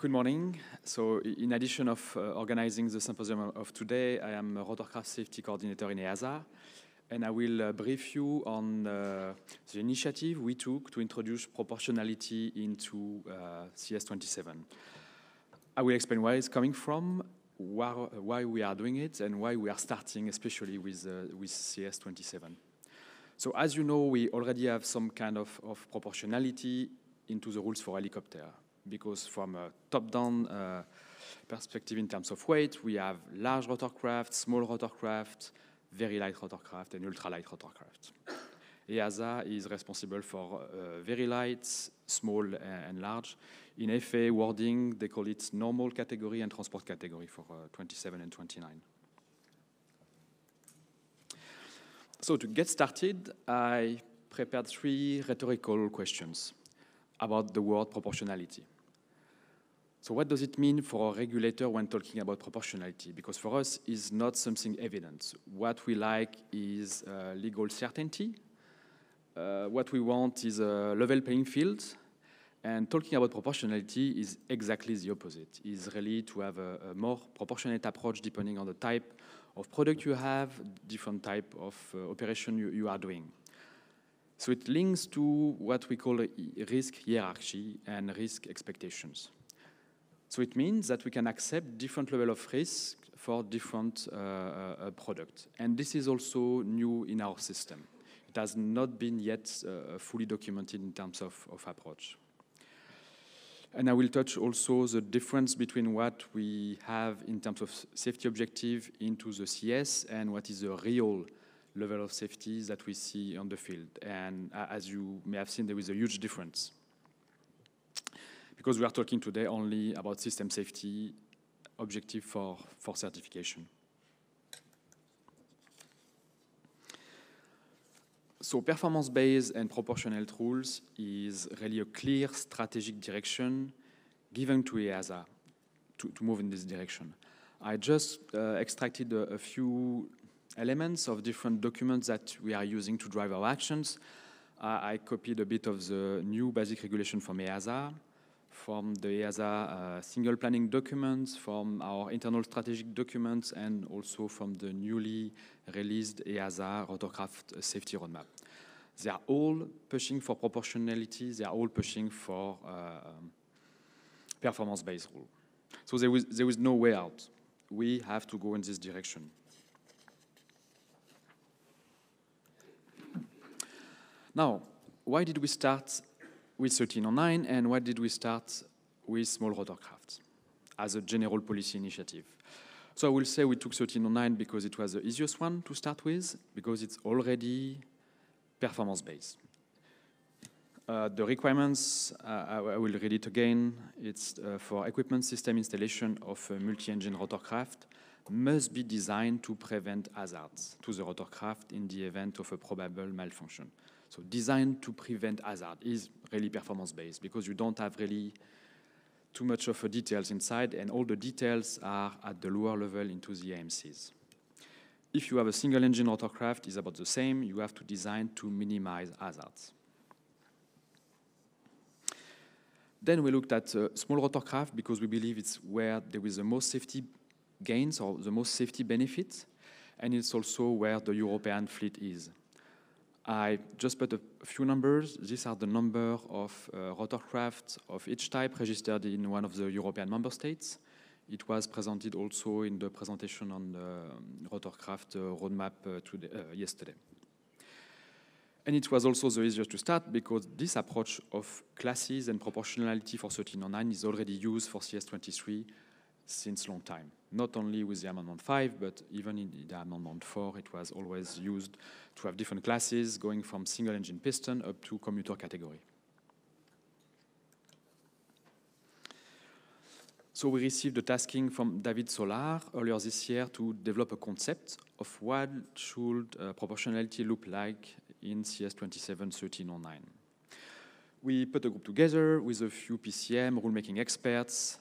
Good morning. So in addition of uh, organizing the symposium of today, I am a rotorcraft safety coordinator in EASA, and I will uh, brief you on uh, the initiative we took to introduce proportionality into uh, CS27. I will explain where it's coming from, why, we are doing it, and why we are starting, especially with, uh, with CS27. So as you know, we already have some kind of, of proportionality into the rules for helicopter because from a top-down uh, perspective in terms of weight, we have large rotorcraft, small rotorcraft, very light rotorcraft, and ultra-light rotorcraft. EASA is responsible for uh, very light, small, and large. In FA wording, they call it normal category and transport category for uh, 27 and 29. So to get started, I prepared three rhetorical questions about the word proportionality. So what does it mean for a regulator when talking about proportionality? Because for us, it's not something evident. What we like is uh, legal certainty. Uh, what we want is a level playing field. And talking about proportionality is exactly the opposite, is really to have a, a, more proportionate approach depending on the type of product you have, different type of uh, operation you, you are doing. So it links to what we call a risk hierarchy and risk expectations. So it means that we can accept different level of risk for different uh, uh, uh products. And this is also new in our system. It has not been yet uh, fully documented in terms of, of approach. And I will touch also the difference between what we have in terms of safety objective into the CS and what is the real level of safety that we see on the field. And uh, as you may have seen, there is a huge difference. Because we are talking today only about system safety objective for, for certification. So performance-based and proportional rules is really a clear strategic direction given to EASA to, to move in this direction. I just uh, extracted a, a few elements of different documents that we are using to drive our actions. Uh, I copied a bit of the new basic regulation from EASA, from the EASA uh, single planning documents, from our internal strategic documents, and also from the newly released EASA rotorcraft safety roadmap. They are all pushing for proportionality, they are all pushing for uh, performance-based rule. So there was, there was no way out. We have to go in this direction. Now, why did we start with 1309 and why did we start with small rotorcraft as a general policy initiative? So I will say we took 1309 because it was the easiest one to start with, because it's already performance-based. Uh, the requirements, uh, I, I, will read it again, it's uh, for equipment system installation of multi-engine rotorcraft must be designed to prevent hazards to the rotorcraft in the event of a probable malfunction. So designed to prevent hazard is really performance-based because you don't have really too much of the details inside and all the details are at the lower level into the AMCs. If you have a single engine rotorcraft, it's about the same. You have to design to minimize hazards. Then we looked at uh, small rotorcraft because we believe it's where there is the most safety gains or the most safety benefits, and it's also where the European fleet is. I just put a few numbers. These are the number of uh, rotorcraft of each type registered in one of the European member states. It was presented also in the presentation on the um, rotorcraft uh, roadmap uh, today, uh, yesterday. And it was also the easiest to start because this approach of classes and proportionality for 1309 is already used for CS23 since long time. Not only with the Amendment 5, but even in the Amendment 4, it was always used to have different classes going from single engine piston up to commuter category. So we received the tasking from David Solar earlier this year to develop a concept of what should uh, proportionality look like in CS 271309. We put a group together with a few PCM rulemaking experts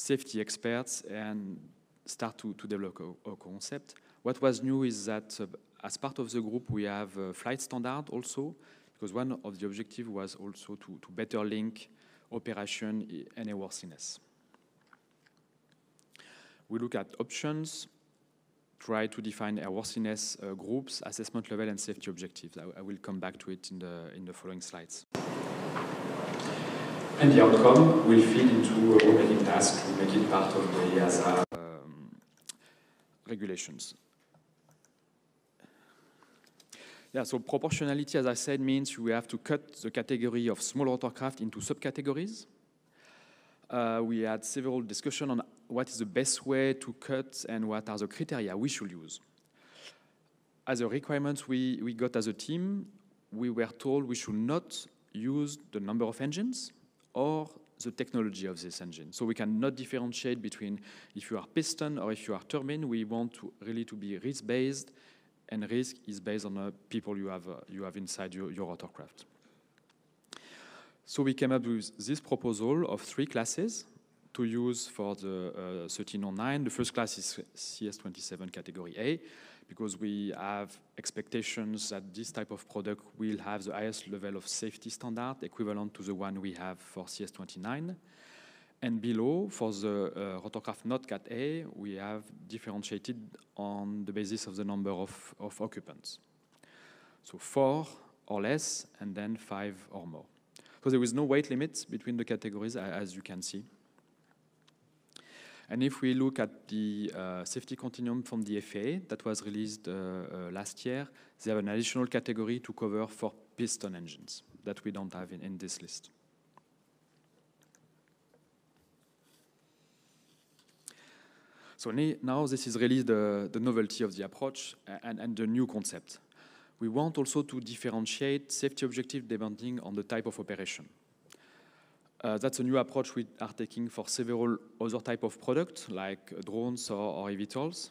safety experts and start to, to develop a, a, concept. What was new is that uh, as part of the group, we have flight standard also, because one of the objectives was also to, to better link operation and airworthiness. We look at options, try to define airworthiness uh, groups, assessment level, and safety objectives. I, I will come back to it in the, in the following slides and the outcome will feed into a rotating task to make it part of the EASA um, regulations. Yeah, so proportionality, as I said, means we have to cut the category of small rotorcraft into subcategories. Uh, we had several discussions on what is the best way to cut and what are the criteria we should use. As a requirement we, we got as a team, we were told we should not use the number of engines, or the technology of this engine. So we cannot differentiate between if you are piston or if you are turbine. We want to really to be risk-based, and risk is based on the people you have, uh, you have inside your, your rotorcraft. So we came up with this proposal of three classes to use for the uh, 1309. The first class is CS27 category A because we have expectations that this type of product will have the highest level of safety standard equivalent to the one we have for CS29. And below, for the uh, rotorcraft not Cat A, we have differentiated on the basis of the number of, of occupants. So four or less, and then five or more. So there is no weight limit between the categories, as you can see. And if we look at the uh, safety continuum from the FAA that was released uh, uh, last year, they have an additional category to cover for piston engines that we don't have in, in this list. So now this is really the, the novelty of the approach and, and the new concept. We want also to differentiate safety objective depending on the type of operation. Uh, that's a new approach we are taking for several other type of products, like drones or, or eVTOLs.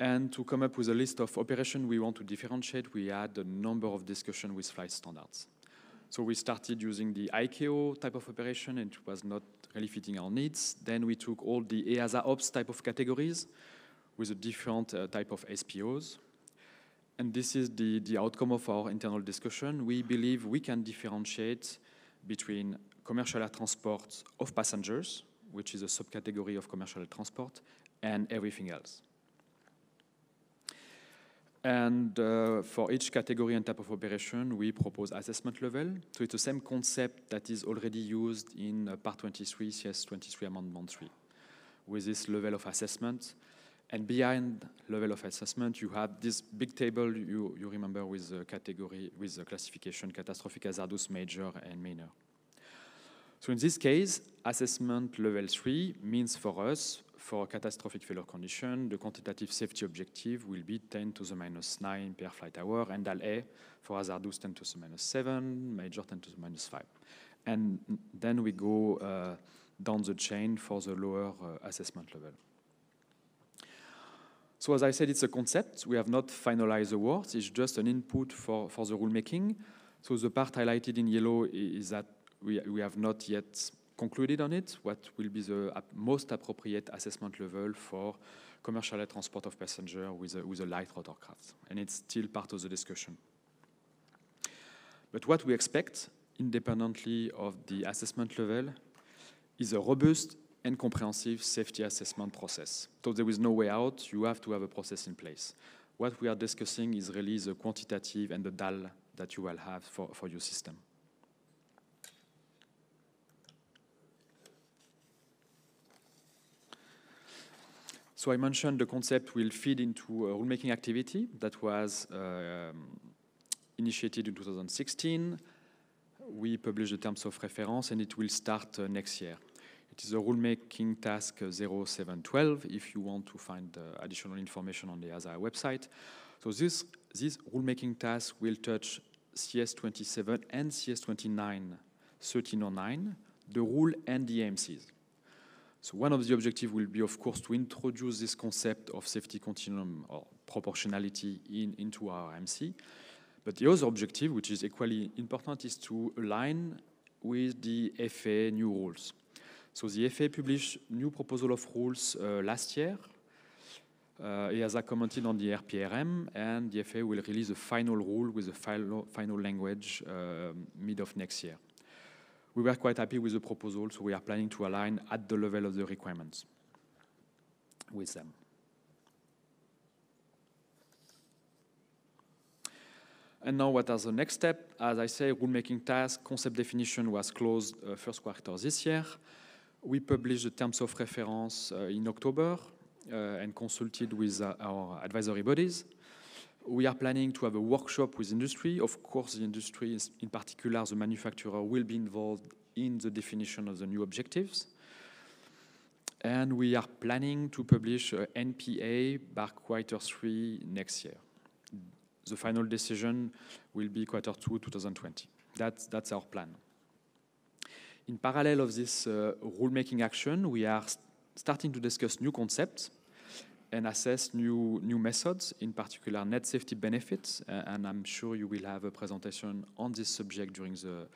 And to come up with a list of operations we want to differentiate, we had a number of discussion with flight standards. So we started using the ICAO type of operation, and it was not really fitting our needs. Then we took all the EASA ops type of categories with a different uh, type of SPOs. And this is the, the outcome of our internal discussion. We believe we can differentiate between commercial air transport of passengers, which is a subcategory of commercial transport, and everything else. And uh, for each category and type of operation, we propose assessment level. So it's the same concept that is already used in uh, Part 23, CS 23, Amendment 3. With this level of assessment, and behind level of assessment, you have this big table you, you remember with the category, with the classification catastrophic hazardous major and minor. So in this case, assessment level three means for us, for a catastrophic failure condition, the quantitative safety objective will be 10 to the minus 9 per flight hour, and DAL A for hazardous 10 to the minus 7, major 10 to the minus 5. And then we go uh, down the chain for the lower uh, assessment level. So as I said, it's a concept. We have not finalized the words. It's just an input for, for the rulemaking. So the part highlighted in yellow is that we, we have not yet concluded on it, what will be the most appropriate assessment level for commercial air transport of passenger with a, with a light rotorcraft. And it's still part of the discussion. But what we expect, independently of the assessment level, is a robust and comprehensive safety assessment process. So there is no way out, you have to have a process in place. What we are discussing is really the quantitative and the DAL that you will have for, for your system. So I mentioned the concept will feed into a rulemaking activity that was uh, initiated in 2016. We published the terms of reference and it will start uh, next year. It is a rulemaking task uh, 0712 if you want to find uh, additional information on the ASA website. So this, this rulemaking task will touch CS27 and CS29 1309, the rule and the AMCs. So one of the objectives will be, of course, to introduce this concept of safety continuum or proportionality in, into our MC. But the other objective, which is equally important, is to align with the FAA new rules. So the FAA published new proposal of rules uh, last year, uh, EASA commented on the RPRM, and the FAA will release the final rule with the final, final language uh, mid of next year. We were quite happy with the proposal, so we are planning to align at the level of the requirements with them. And now what are the next step? As I say, rulemaking task concept definition was closed uh, first quarter this year. We published the terms of reference uh, in October uh, and consulted with uh, our advisory bodies. We are planning to have a workshop with industry. Of course, the industry, is, in particular the manufacturer, will be involved in the definition of the new objectives. And we are planning to publish NPA by quarter three next year. The final decision will be quarter two 2020. That's, that's our plan. In parallel of this uh, rulemaking action, we are st starting to discuss new concepts and assess new, new methods, in particular net safety benefits. Uh, and I'm sure you will have a presentation on this subject during the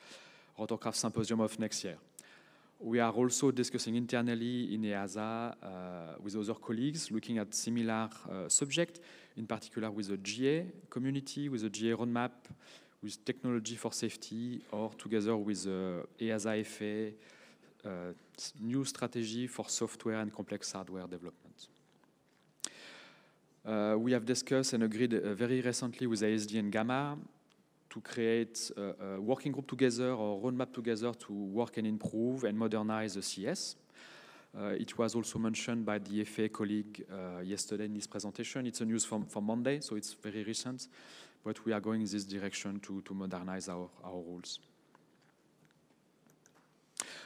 Rotorcraft Symposium of next year. We are also discussing internally in EASA uh, with other colleagues, looking at similar uh, subject, in particular with the GA community, with the GA roadmap, with technology for safety or together with uh, EASA FA, uh, new strategy for software and complex hardware development. Uh, we have discussed and agreed uh, very recently with ASD and Gamma to create a, uh, a, working group together or roadmap together to work and improve and modernize the CS. Uh, it was also mentioned by the FA colleague uh, yesterday in his presentation. It's a news from, from Monday, so it's very recent but we are going in this direction to, to modernize our, our rules.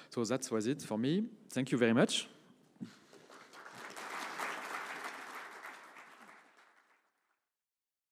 So that was it for me. Thank you very much.